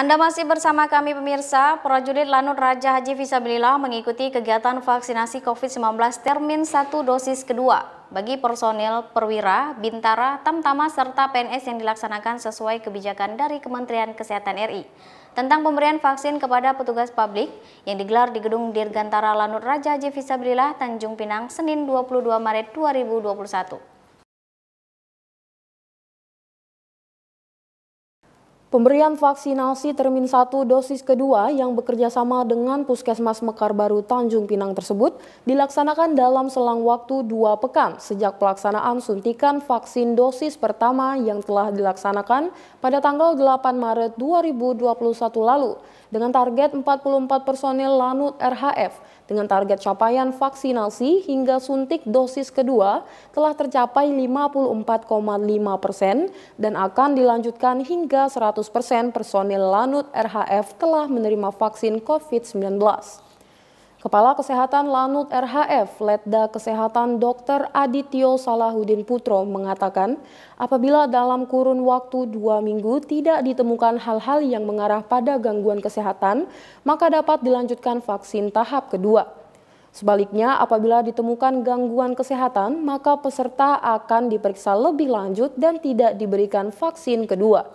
Anda masih bersama kami pemirsa, prajurit Lanut Raja Haji Fisabilillah mengikuti kegiatan vaksinasi COVID-19 termin 1 dosis kedua bagi personil perwira, bintara, tamtama, serta PNS yang dilaksanakan sesuai kebijakan dari Kementerian Kesehatan RI tentang pemberian vaksin kepada petugas publik yang digelar di Gedung Dirgantara Lanut Raja Haji Fisabilillah, Tanjung Pinang, Senin 22 Maret 2021. Pemberian vaksinasi termin 1 dosis kedua yang bekerja sama dengan Puskesmas Mekar Baru Tanjung Pinang tersebut dilaksanakan dalam selang waktu dua pekan sejak pelaksanaan suntikan vaksin dosis pertama yang telah dilaksanakan pada tanggal 8 Maret 2021 lalu dengan target 44 personil Lanut RHF dengan target capaian vaksinasi hingga suntik dosis kedua telah tercapai 54,5 persen dan akan dilanjutkan hingga 100 100% personil Lanut RHF telah menerima vaksin COVID-19. Kepala Kesehatan Lanut RHF, Letda Kesehatan Dr. Adityo Salahuddin Putro mengatakan, apabila dalam kurun waktu dua minggu tidak ditemukan hal-hal yang mengarah pada gangguan kesehatan, maka dapat dilanjutkan vaksin tahap kedua. Sebaliknya, apabila ditemukan gangguan kesehatan, maka peserta akan diperiksa lebih lanjut dan tidak diberikan vaksin kedua.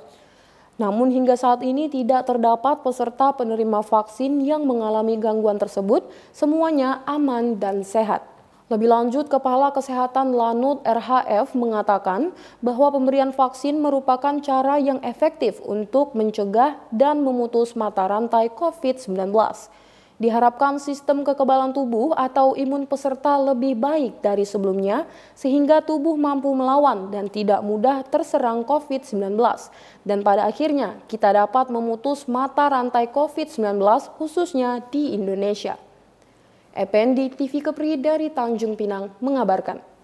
Namun hingga saat ini tidak terdapat peserta penerima vaksin yang mengalami gangguan tersebut, semuanya aman dan sehat. Lebih lanjut, Kepala Kesehatan Lanut RHF mengatakan bahwa pemberian vaksin merupakan cara yang efektif untuk mencegah dan memutus mata rantai COVID-19. Diharapkan sistem kekebalan tubuh atau imun peserta lebih baik dari sebelumnya sehingga tubuh mampu melawan dan tidak mudah terserang COVID-19. Dan pada akhirnya kita dapat memutus mata rantai COVID-19 khususnya di Indonesia. Ependi TV Kepri dari Tanjung Pinang mengabarkan.